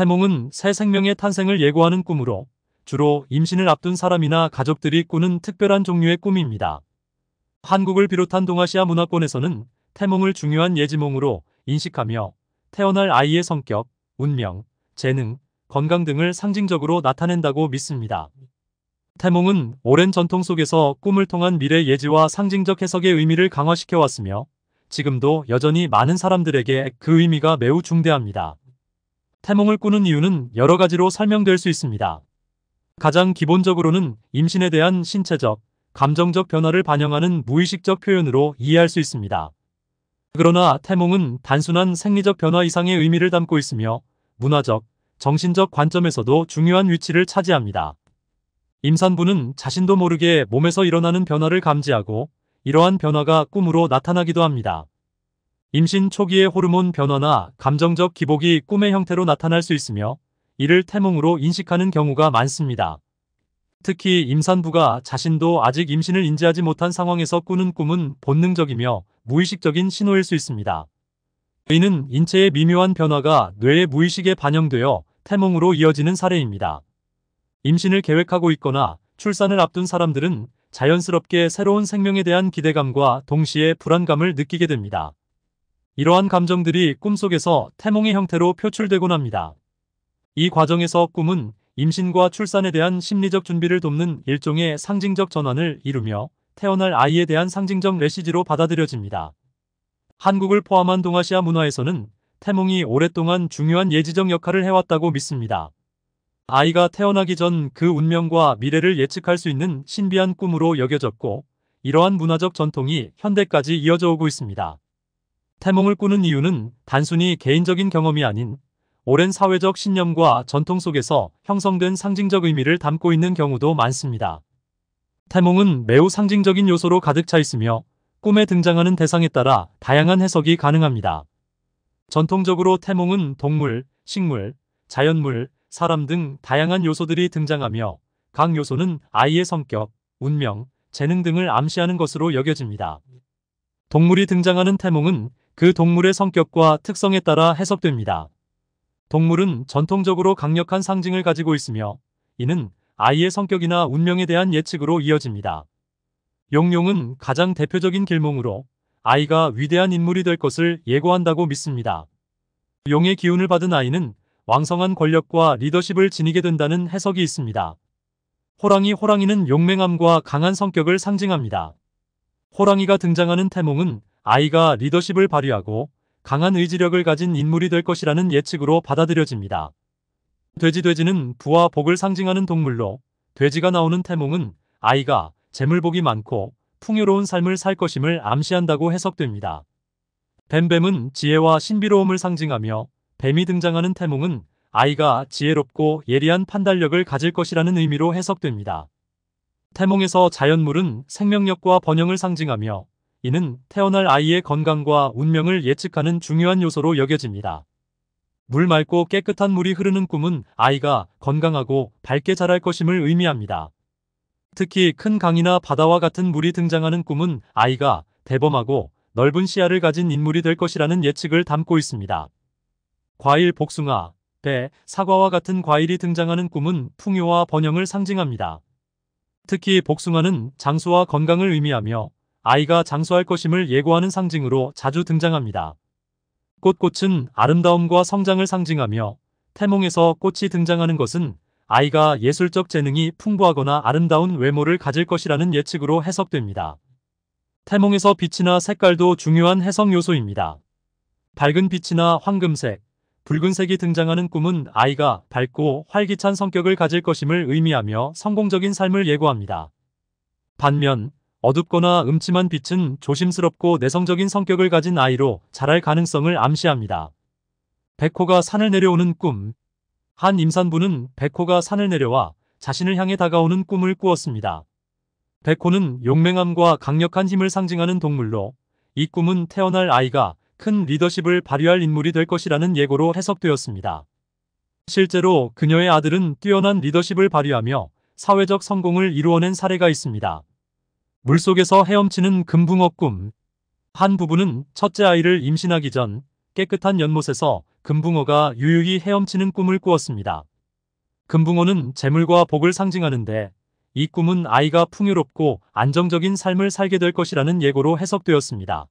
탈몽은 새 생명의 탄생을 예고하는 꿈으로 주로 임신을 앞둔 사람이나 가족들이 꾸는 특별한 종류의 꿈입니다. 한국을 비롯한 동아시아 문화권에서는 태몽을 중요한 예지몽으로 인식하며 태어날 아이의 성격, 운명, 재능, 건강 등을 상징적으로 나타낸다고 믿습니다. 태몽은 오랜 전통 속에서 꿈을 통한 미래 예지와 상징적 해석의 의미를 강화시켜왔으며 지금도 여전히 많은 사람들에게 그 의미가 매우 중대합니다. 태몽을 꾸는 이유는 여러 가지로 설명될 수 있습니다. 가장 기본적으로는 임신에 대한 신체적, 감정적 변화를 반영하는 무의식적 표현으로 이해할 수 있습니다. 그러나 태몽은 단순한 생리적 변화 이상의 의미를 담고 있으며 문화적, 정신적 관점에서도 중요한 위치를 차지합니다. 임산부는 자신도 모르게 몸에서 일어나는 변화를 감지하고 이러한 변화가 꿈으로 나타나기도 합니다. 임신 초기의 호르몬 변화나 감정적 기복이 꿈의 형태로 나타날 수 있으며 이를 태몽으로 인식하는 경우가 많습니다. 특히 임산부가 자신도 아직 임신을 인지하지 못한 상황에서 꾸는 꿈은 본능적이며 무의식적인 신호일 수 있습니다. 이는 인체의 미묘한 변화가 뇌의 무의식에 반영되어 태몽으로 이어지는 사례입니다. 임신을 계획하고 있거나 출산을 앞둔 사람들은 자연스럽게 새로운 생명에 대한 기대감과 동시에 불안감을 느끼게 됩니다. 이러한 감정들이 꿈속에서 태몽의 형태로 표출되곤 합니다. 이 과정에서 꿈은 임신과 출산에 대한 심리적 준비를 돕는 일종의 상징적 전환을 이루며 태어날 아이에 대한 상징적 메시지로 받아들여집니다. 한국을 포함한 동아시아 문화에서는 태몽이 오랫동안 중요한 예지적 역할을 해왔다고 믿습니다. 아이가 태어나기 전 그 운명과 미래를 예측할 수 있는 신비한 꿈으로 여겨졌고 이러한 문화적 전통이 현대까지 이어져 오고 있습니다. 태몽을 꾸는 이유는 단순히 개인적인 경험이 아닌 오랜 사회적 신념과 전통 속에서 형성된 상징적 의미를 담고 있는 경우도 많습니다. 태몽은 매우 상징적인 요소로 가득 차 있으며 꿈에 등장하는 대상에 따라 다양한 해석이 가능합니다. 전통적으로 태몽은 동물, 식물, 자연물, 사람 등 다양한 요소들이 등장하며 각 요소는 아이의 성격, 운명, 재능 등을 암시하는 것으로 여겨집니다. 동물이 등장하는 태몽은 그 동물의 성격과 특성에 따라 해석됩니다. 동물은 전통적으로 강력한 상징을 가지고 있으며 이는 아이의 성격이나 운명에 대한 예측으로 이어집니다. 용룡은 가장 대표적인 길몽으로 아이가 위대한 인물이 될 것을 예고한다고 믿습니다. 용의 기운을 받은 아이는 왕성한 권력과 리더십을 지니게 된다는 해석이 있습니다. 호랑이 호랑이는 용맹함과 강한 성격을 상징합니다. 호랑이가 등장하는 태몽은 아이가 리더십을 발휘하고 강한 의지력을 가진 인물이 될 것이라는 예측으로 받아들여집니다. 돼지돼지는 부와 복을 상징하는 동물로 돼지가 나오는 태몽은 아이가 재물복이 많고 풍요로운 삶을 살 것임을 암시한다고 해석됩니다. 뱀뱀은 지혜와 신비로움을 상징하며 뱀이 등장하는 태몽은 아이가 지혜롭고 예리한 판단력을 가질 것이라는 의미로 해석됩니다. 태몽에서 자연물은 생명력과 번영을 상징하며 이는 태어날 아이의 건강과 운명을 예측하는 중요한 요소로 여겨집니다. 물 맑고 깨끗한 물이 흐르는 꿈은 아이가 건강하고 밝게 자랄 것임을 의미합니다. 특히 큰 강이나 바다와 같은 물이 등장하는 꿈은 아이가 대범하고 넓은 시야를 가진 인물이 될 것이라는 예측을 담고 있습니다. 과일 복숭아, 배, 사과와 같은 과일이 등장하는 꿈은 풍요와 번영을 상징합니다. 특히 복숭아는 장수와 건강을 의미하며 아이가 장수할 것임을 예고하는 상징으로 자주 등장합니다. 꽃꽃은 아름다움과 성장을 상징하며 태몽에서 꽃이 등장하는 것은 아이가 예술적 재능이 풍부하거나 아름다운 외모를 가질 것이라는 예측으로 해석됩니다. 태몽에서 빛이나 색깔도 중요한 해석 요소입니다. 밝은 빛이나 황금색, 붉은색이 등장하는 꿈은 아이가 밝고 활기찬 성격을 가질 것임을 의미하며 성공적인 삶을 예고합니다. 반면 어둡거나 음침한 빛은 조심스럽고 내성적인 성격을 가진 아이로 자랄 가능성을 암시합니다. 백호가 산을 내려오는 꿈 한 임산부는 백호가 산을 내려와 자신을 향해 다가오는 꿈을 꾸었습니다. 백호는 용맹함과 강력한 힘을 상징하는 동물로 이 꿈은 태어날 아이가 큰 리더십을 발휘할 인물이 될 것이라는 예고로 해석되었습니다. 실제로 그녀의 아들은 뛰어난 리더십을 발휘하며 사회적 성공을 이루어낸 사례가 있습니다. 물속에서 헤엄치는 금붕어 꿈. 한 부부는 첫째 아이를 임신하기 전 깨끗한 연못에서 금붕어가 유유히 헤엄치는 꿈을 꾸었습니다. 금붕어는 재물과 복을 상징하는데 이 꿈은 아이가 풍요롭고 안정적인 삶을 살게 될 것이라는 예고로 해석되었습니다.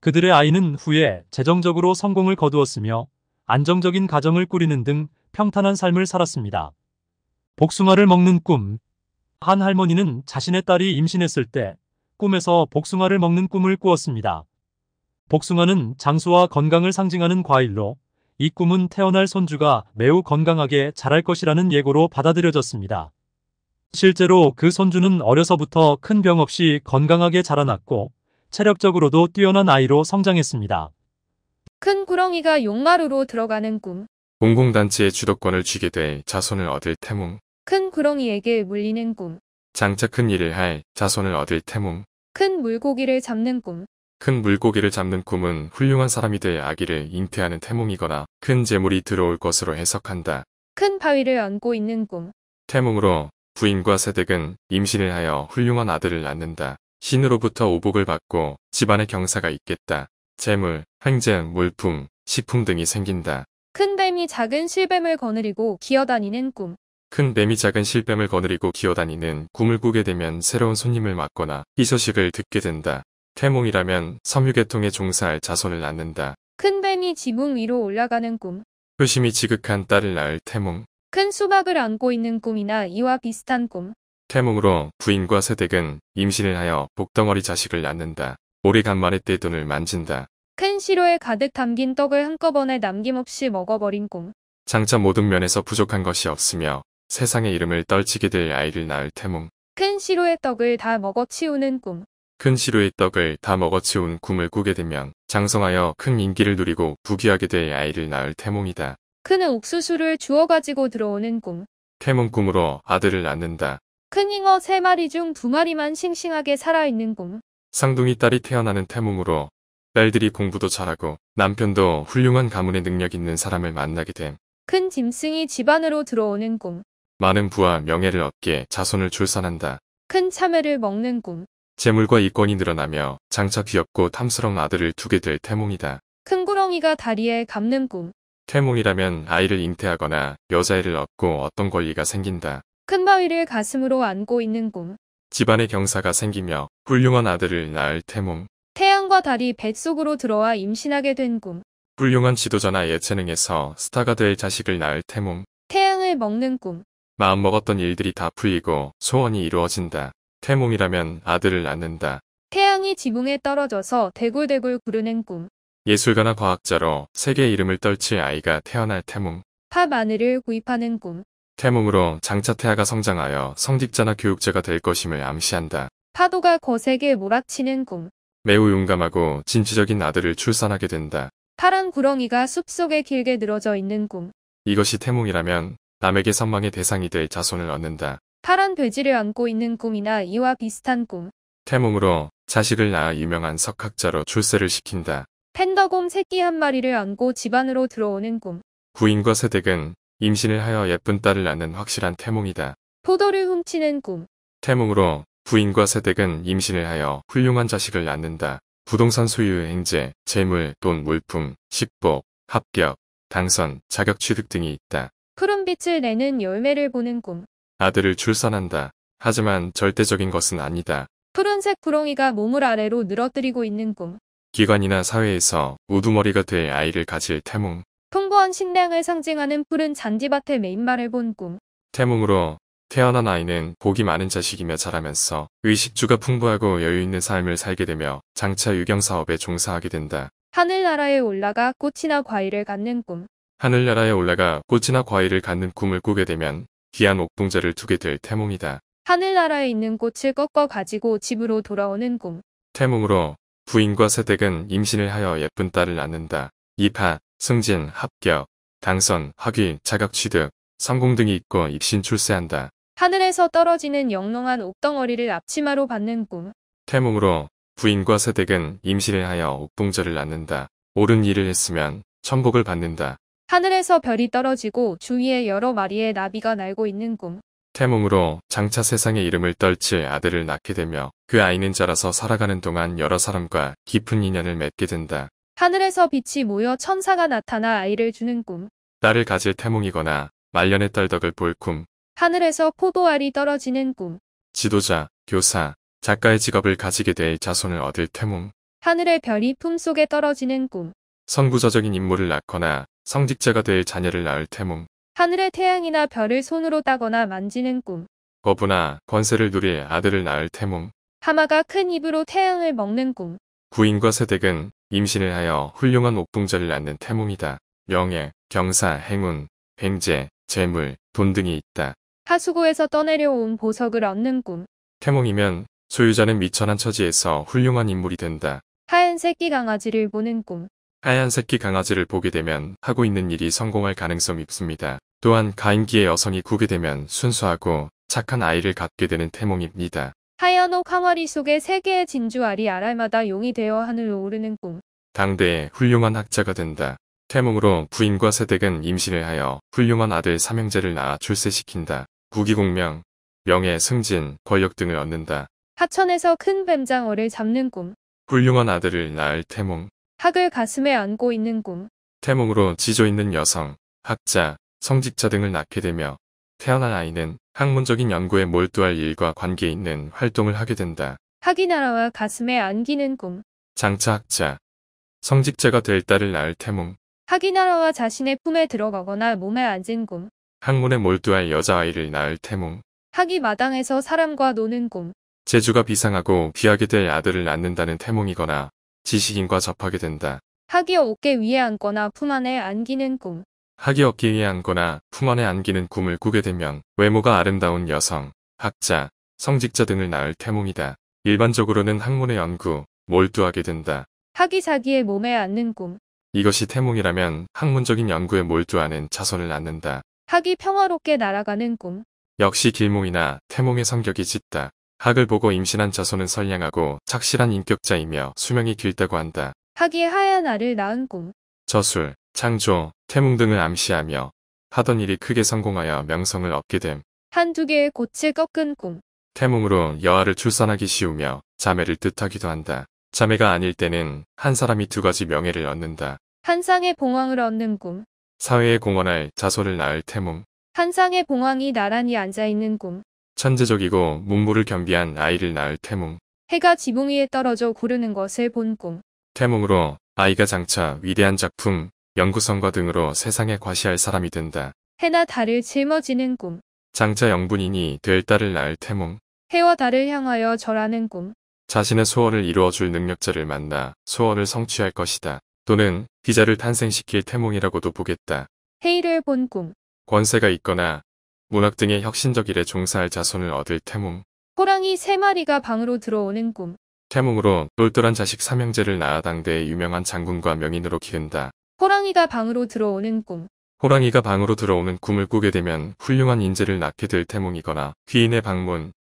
그들의 아이는 후에 재정적으로 성공을 거두었으며 안정적인 가정을 꾸리는 등 평탄한 삶을 살았습니다. 복숭아를 먹는 꿈한 할머니는 자신의 딸이 임신했을 때 꿈에서 복숭아를 먹는 꿈을 꾸었습니다. 복숭아는 장수와 건강을 상징하는 과일로 이 꿈은 태어날 손주가 매우 건강하게 자랄 것이라는 예고로 받아들여졌습니다. 실제로 그 손주는 어려서부터 큰 병 없이 건강하게 자라났고 체력적으로도 뛰어난 아이로 성장했습니다. 큰 구렁이가 용마루로 들어가는 꿈 공공단체의 주도권을 쥐게 돼 자손을 얻을 태몽 큰 구렁이에게 물리는 꿈. 장차 큰 일을 할 자손을 얻을 태몽. 큰 물고기를 잡는 꿈. 큰 물고기를 잡는 꿈은 훌륭한 사람이 될 아기를 잉태하는 태몽이거나 큰 재물이 들어올 것으로 해석한다. 큰 바위를 안고 있는 꿈. 태몽으로 부인과 세댁은 임신을 하여 훌륭한 아들을 낳는다. 신으로부터 오복을 받고 집안의 경사가 있겠다. 재물, 행재 물품, 식품 등이 생긴다. 큰 뱀이 작은 실뱀을 거느리고 기어다니는 꿈. 큰 뱀이 작은 실뱀을 거느리고 기어다니는 꿈을 꾸게 되면 새로운 손님을 맡거나 이 소식을 듣게 된다. 태몽이라면 섬유계통에 종사할 자손을 낳는다. 큰 뱀이 지붕 위로 올라가는 꿈. 효심이 지극한 딸을 낳을 태몽. 큰 수박을 안고 있는 꿈이나 이와 비슷한 꿈. 태몽으로 부인과 새댁은 임신을 하여 복덩어리 자식을 낳는다. 오래간만에 떼돈을 만진다. 큰 시로에 가득 담긴 떡을 한꺼번에 남김없이 먹어버린 꿈. 장차 모든 면에서 부족한 것이 없으며 세상의 이름을 떨치게 될 아이를 낳을 태몽. 큰 시로의 떡을 다 먹어치우는 꿈. 큰 시로의 떡을 다 먹어치운 꿈을 꾸게 되면 장성하여 큰 인기를 누리고 부귀하게 될 아이를 낳을 태몽이다. 큰 옥수수를 주워가지고 들어오는 꿈. 태몽 꿈으로 아들을 낳는다. 큰 잉어 세마리중 두마리만 싱싱하게 살아있는 꿈. 쌍둥이 딸이 태어나는 태몽으로 딸들이 공부도 잘하고 남편도 훌륭한 가문의 능력 있는 사람을 만나게 됨. 큰 짐승이 집안으로 들어오는 꿈. 많은 부와 명예를 얻게 자손을 출산한다. 큰 참외를 먹는 꿈. 재물과 이권이 늘어나며 장차 귀엽고 탐스러운 아들을 두게 될 태몽이다. 큰 구렁이가 다리에 감는 꿈. 태몽이라면 아이를 잉태하거나 여자애를 얻고 어떤 권리가 생긴다. 큰 바위를 가슴으로 안고 있는 꿈. 집안에 경사가 생기며 훌륭한 아들을 낳을 태몽. 태양과 달이 뱃속으로 들어와 임신하게 된 꿈. 훌륭한 지도자나 예체능에서 스타가 될 자식을 낳을 태몽. 태양을 먹는 꿈. 마음먹었던 일들이 다 풀리고 소원이 이루어진다. 태몽이라면 아들을 낳는다. 태양이 지붕에 떨어져서 대굴대굴 구르는 꿈. 예술가나 과학자로 세계 이름을 떨칠 아이가 태어날 태몽. 파 마늘을 구입하는 꿈. 태몽으로 장차 태아가 성장하여 성직자나 교육자가 될 것임을 암시한다. 파도가 거세게 몰아치는 꿈. 매우 용감하고 진취적인 아들을 출산하게 된다. 파란 구렁이가 숲속에 길게 늘어져 있는 꿈. 이것이 태몽이라면 남에게 선망의 대상이 될 자손을 얻는다. 파란 돼지를 안고 있는 꿈이나 이와 비슷한 꿈. 태몽으로 자식을 낳아 유명한 석학자로 출세를 시킨다. 펜더곰 새끼 한 마리를 안고 집안으로 들어오는 꿈. 구인과 세댁은 임신을 하여 예쁜 딸을 낳는 확실한 태몽이다. 포도를 훔치는 꿈. 태몽으로 부인과 세댁은 임신을 하여 훌륭한 자식을 낳는다. 부동산 소유, 행제, 재물, 돈, 물품, 식복, 합격, 당선, 자격 취득 등이 있다. 푸른빛을 내는 열매를 보는 꿈. 아들을 출산한다. 하지만 절대적인 것은 아니다. 푸른색 구렁이가 몸을 아래로 늘어뜨리고 있는 꿈. 기관이나 사회에서 우두머리가 될 아이를 가질 태몽. 풍부한 식량을 상징하는 푸른 잔디밭의 메인말을 본 꿈. 태몽으로 태어난 아이는 복이 많은 자식이며 자라면서 의식주가 풍부하고 여유있는 삶을 살게 되며 장차 유경사업에 종사하게 된다. 하늘나라에 올라가 꽃이나 과일을 갖는 꿈. 하늘나라에 올라가 꽃이나 과일을 갖는 꿈을 꾸게 되면 귀한 옥동자를 두게 될 태몽이다. 하늘나라에 있는 꽃을 꺾어 가지고 집으로 돌아오는 꿈. 태몽으로 부인과 세댁은 임신을 하여 예쁜 딸을 낳는다. 입하, 승진, 합격, 당선, 학위, 자격 취득, 성공 등이 있고 입신 출세한다. 하늘에서 떨어지는 영롱한 옥덩어리를 앞치마로 받는 꿈. 태몽으로 부인과 세댁은 임신을 하여 옥동자를 낳는다. 옳은 일을 했으면 천복을 받는다. 하늘에서 별이 떨어지고 주위에 여러 마리의 나비가 날고 있는 꿈. 태몽으로 장차 세상의 이름을 떨칠 아들을 낳게 되며 그 아이는 자라서 살아가는 동안 여러 사람과 깊은 인연을 맺게 된다. 하늘에서 빛이 모여 천사가 나타나 아이를 주는 꿈. 딸을 가질 태몽이거나 말년의 딸덕을 볼 꿈. 하늘에서 포도알이 떨어지는 꿈. 지도자, 교사, 작가의 직업을 가지게 될 자손을 얻을 태몽. 하늘의 별이 품속에 떨어지는 꿈. 선구자적인 인물을 낳거나 성직자가 될 자녀를 낳을 태몽. 하늘의 태양이나 별을 손으로 따거나 만지는 꿈. 거부나 권세를 누릴 아들을 낳을 태몽. 하마가 큰 입으로 태양을 먹는 꿈. 구인과 세댁은 임신을 하여 훌륭한 옥동자를 낳는 태몽이다. 명예, 경사, 행운, 횡재, 재물, 돈 등이 있다. 하수구에서 떠내려온 보석을 얻는 꿈. 태몽이면 소유자는 미천한 처지에서 훌륭한 인물이 된다. 하얀 새끼 강아지를 보는 꿈. 하얀 새끼 강아지를 보게 되면 하고 있는 일이 성공할 가능성이 있습니다. 또한 가인기의 여성이 구게 되면 순수하고 착한 아이를 갖게 되는 태몽입니다. 하얀옥 항아리 속에 세계의 진주알이 알알마다 용이 되어 하늘로 오르는 꿈. 당대의 훌륭한 학자가 된다. 태몽으로 부인과 세댁은 임신을 하여 훌륭한 아들 삼형제를 낳아 출세시킨다. 국위공명, 명예, 승진, 권력 등을 얻는다. 하천에서 큰 뱀장어를 잡는 꿈. 훌륭한 아들을 낳을 태몽. 학을 가슴에 안고 있는 꿈. 태몽으로 지조 있는 여성, 학자, 성직자 등을 낳게 되며 태어난 아이는 학문적인 연구에 몰두할 일과 관계 있는 활동을 하게 된다. 학이 나라와 가슴에 안기는 꿈. 장차 학자, 성직자가 될 딸을 낳을 태몽. 학이 나라와 자신의 품에 들어가거나 몸에 앉은 꿈. 학문에 몰두할 여자아이를 낳을 태몽. 학이 마당에서 사람과 노는 꿈. 재주가 비상하고 귀하게 될 아들을 낳는다는 태몽이거나 지식인과 접하게 된다. 학이 어깨 위에 앉거나 품 안에 안기는 꿈. 학이 어깨 위에 앉거나 품 안에 안기는 꿈을 꾸게 되면 외모가 아름다운 여성, 학자, 성직자 등을 낳을 태몽이다. 일반적으로는 학문의 연구, 몰두하게 된다. 학이 자기의 몸에 앉는 꿈. 이것이 태몽이라면 학문적인 연구에 몰두하는 자손을 낳는다. 학이 평화롭게 날아가는 꿈. 역시 길몽이나 태몽의 성격이 짙다. 학을 보고 임신한 자손은 선량하고 착실한 인격자이며 수명이 길다고 한다. 학이 하얀 알을 낳은 꿈. 저술, 창조, 태몽 등을 암시하며 하던 일이 크게 성공하여 명성을 얻게 됨. 한두 개의 꽃을 꺾은 꿈. 태몽으로 여아를 출산하기 쉬우며 자매를 뜻하기도 한다. 자매가 아닐 때는 한 사람이 두 가지 명예를 얻는다. 한상의 봉황을 얻는 꿈. 사회에 공헌할 자손을 낳을 태몽. 한상의 봉황이 나란히 앉아있는 꿈. 천재적이고 문물을 겸비한 아이를 낳을 태몽. 해가 지붕 위에 떨어져 구르는 것을 본 꿈. 태몽으로 아이가 장차 위대한 작품, 연구성과 등으로 세상에 과시할 사람이 된다. 해나 달을 짊어지는 꿈. 장차 영분인이 될 딸을 낳을 태몽. 해와 달을 향하여 절하는 꿈. 자신의 소원을 이루어줄 능력자를 만나 소원을 성취할 것이다. 또는 기자를 탄생시킬 태몽이라고도 보겠다. 해이를본 꿈. 권세가 있거나 문학 등의 혁신적 일에 종사할 자손을 얻을 태몽. 호랑이 세마리가 방으로 들어오는 꿈. 태몽으로 똘똘한 자식 삼형제를 낳아 당대의 유명한 장군과 명인으로 기른다. 호랑이가 방으로 들어오는 꿈. 호랑이가 방으로 들어오는 꿈을 꾸게 되면 훌륭한 인재를 낳게 될 태몽이거나 귀인의 방문.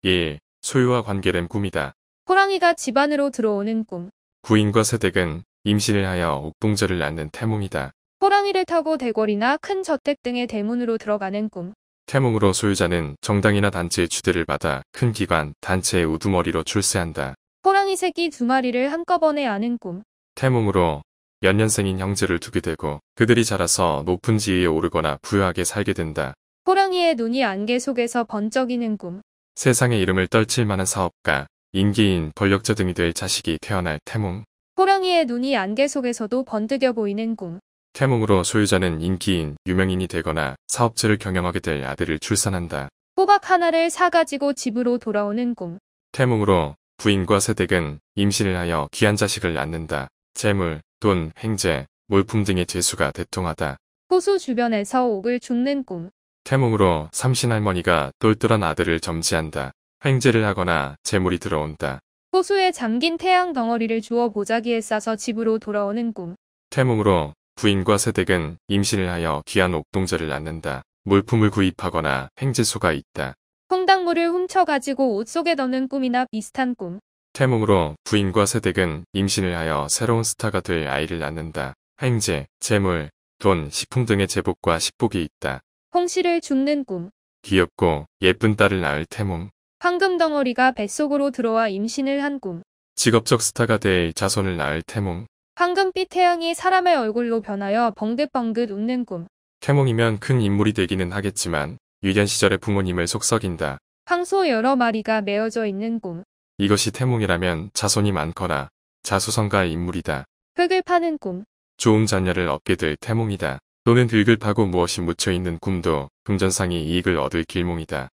1. 소유와 관계된 꿈이다. 호랑이가 집안으로 들어오는 꿈. 구인과 세댁은 임신을 하여 옥동자를 낳는 태몽이다. 호랑이를 타고 대궐이나 큰 저택 등의 대문으로 들어가는 꿈. 태몽으로 소유자는 정당이나 단체의 주대를 받아 큰 기관, 단체의 우두머리로 출세한다. 호랑이 새끼 두 마리를 한꺼번에 아는 꿈. 태몽으로 연년생인 형제를 두게 되고 그들이 자라서 높은 지위에 오르거나 부유하게 살게 된다. 호랑이의 눈이 안개 속에서 번쩍이는 꿈. 세상의 이름을 떨칠 만한 사업가, 인기인, 권력자 등이 될 자식이 태어날 태몽. 호랑이의 눈이 안개 속에서도 번득여 보이는 꿈. 태몽으로 소유자는 인기인, 유명인이 되거나 사업체를 경영하게 될 아들을 출산한다. 호박 하나를 사가지고 집으로 돌아오는 꿈. 태몽으로 부인과 세댁은 임신을 하여 귀한 자식을 낳는다. 재물, 돈, 행재 물품 등의 재수가 대통하다. 호수 주변에서 옥을 죽는 꿈. 태몽으로 삼신할머니가 똘똘한 아들을 점지한다. 횡재를 하거나 재물이 들어온다. 호수에 잠긴 태양 덩어리를 주어 보자기에 싸서 집으로 돌아오는 꿈. 태몽으로 부인과 새댁은 임신을 하여 귀한 옥동자를 낳는다. 물품을 구입하거나 행제수가 있다. 통당물을 훔쳐가지고 옷 속에 넣는 꿈이나 비슷한 꿈. 태몽으로 부인과 새댁은 임신을 하여 새로운 스타가 될 아이를 낳는다. 행제, 재물, 돈, 식품 등의 제복과 식복이 있다. 홍시를 죽는 꿈. 귀엽고 예쁜 딸을 낳을 태몽. 황금 덩어리가 뱃속으로 들어와 임신을 한 꿈. 직업적 스타가 될 자손을 낳을 태몽. 황금빛 태양이 사람의 얼굴로 변하여 벙긋벙긋 웃는 꿈. 태몽이면 큰 인물이 되기는 하겠지만 유년 시절의 부모님을 속썩인다. 황소 여러 마리가 메어져 있는 꿈. 이것이 태몽이라면 자손이 많거나 자수성가의 인물이다. 흙을 파는 꿈. 좋은 자녀를 얻게 될 태몽이다. 또는 들을 파고 무엇이 묻혀있는 꿈도 금전상이 이익을 얻을 길몽이다.